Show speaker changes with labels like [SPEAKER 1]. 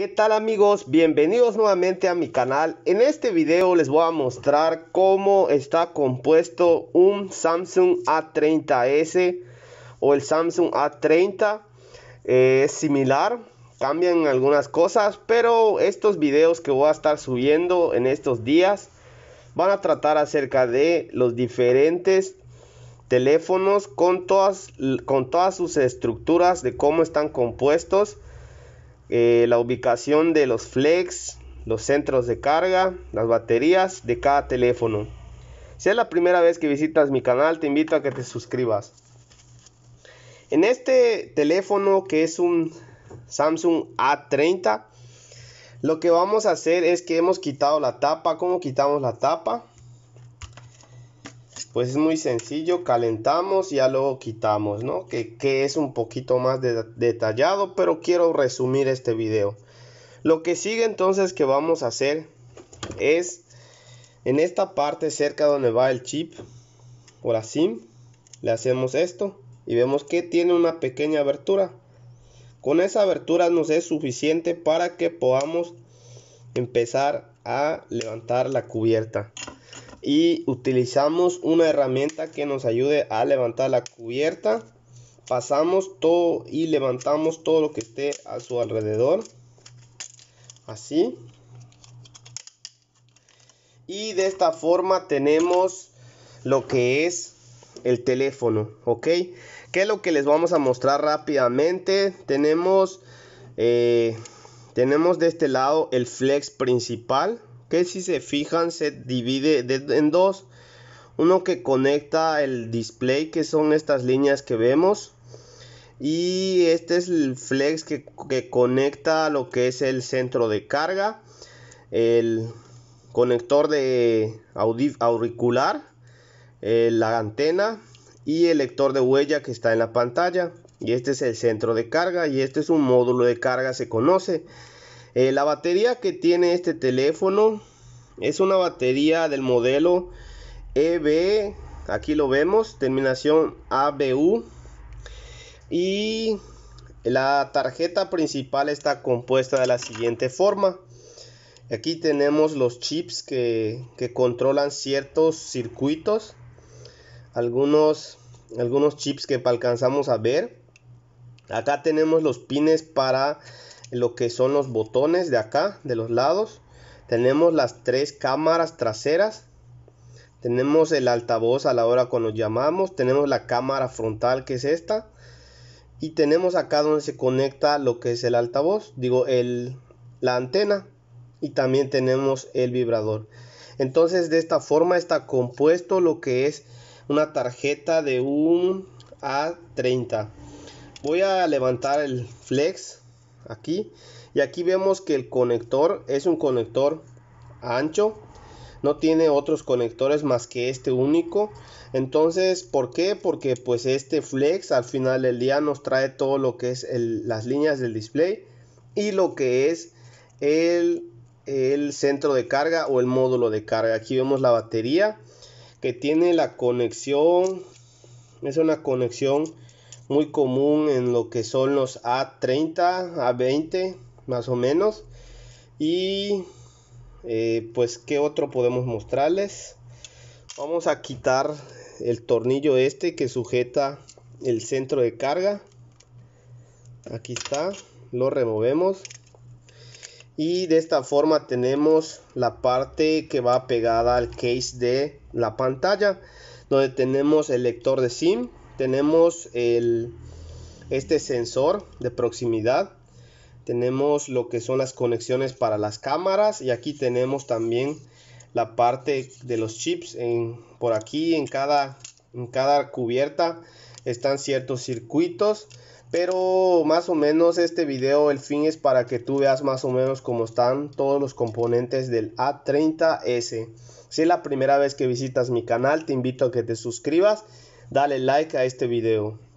[SPEAKER 1] ¿Qué tal amigos? Bienvenidos nuevamente a mi canal. En este video les voy a mostrar cómo está compuesto un Samsung A30s o el Samsung A30. Eh, es similar, cambian algunas cosas, pero estos videos que voy a estar subiendo en estos días van a tratar acerca de los diferentes teléfonos con todas, con todas sus estructuras de cómo están compuestos eh, la ubicación de los flex, los centros de carga, las baterías de cada teléfono. Si es la primera vez que visitas mi canal, te invito a que te suscribas. En este teléfono que es un Samsung A30, lo que vamos a hacer es que hemos quitado la tapa. ¿Cómo quitamos la tapa? Pues es muy sencillo, calentamos, y ya luego quitamos, ¿no? Que, es un poquito más detallado, pero quiero resumir este video. Lo que sigue entonces que vamos a hacer es en esta parte cerca donde va el chip Por así, le hacemos esto y vemos que tiene una pequeña abertura. Con esa abertura nos es suficiente para que podamos empezar a levantar la cubierta y utilizamos una herramienta que nos ayude a levantar la cubierta pasamos todo y levantamos todo lo que esté a su alrededor así y de esta forma tenemos lo que es el teléfono ok que es lo que les vamos a mostrar rápidamente tenemos eh, tenemos de este lado el flex principal que si se fijan se divide en dos. Uno que conecta el display, que son estas líneas que vemos. Y este es el flex que, conecta lo que es el centro de carga, el conector de auricular, eh, la antena y el lector de huella que está en la pantalla. Y este es el centro de carga y este es un módulo de carga, se conoce. Eh, la batería que tiene este teléfono es una batería del modelo EB, aquí lo vemos, terminación ABU. Y la tarjeta principal está compuesta de la siguiente forma. Aquí tenemos los chips que, controlan ciertos circuitos. Algunos, algunos chips que alcanzamos a ver. Acá tenemos los pines para lo que son los botones de acá, de los lados. Tenemos las tres cámaras traseras. Tenemos el altavoz a la hora cuando llamamos. Tenemos la cámara frontal que es esta. Y tenemos acá donde se conecta lo que es el altavoz, digo, el, la antena. Y también tenemos el vibrador. Entonces de esta forma está compuesto lo que es una tarjeta de un A30. Voy a levantar el flex aquí y aquí vemos que el conector es un conector ancho no tiene otros conectores más que este único entonces por qué porque pues este flex al final del día nos trae todo lo que es las líneas del display y lo que es el, el centro de carga o el módulo de carga aquí vemos la batería que tiene la conexión es una conexión muy común en lo que son los A30, A20 más o menos. Y eh, pues qué otro podemos mostrarles. Vamos a quitar el tornillo este que sujeta el centro de carga. Aquí está, lo removemos. Y de esta forma tenemos la parte que va pegada al case de la pantalla, donde tenemos el lector de SIM tenemos este sensor de proximidad tenemos lo que son las conexiones para las cámaras y aquí tenemos también la parte de los chips en, por aquí en cada, en cada cubierta están ciertos circuitos pero más o menos este video el fin es para que tú veas más o menos cómo están todos los componentes del A30S si es la primera vez que visitas mi canal te invito a que te suscribas Dale like a este video.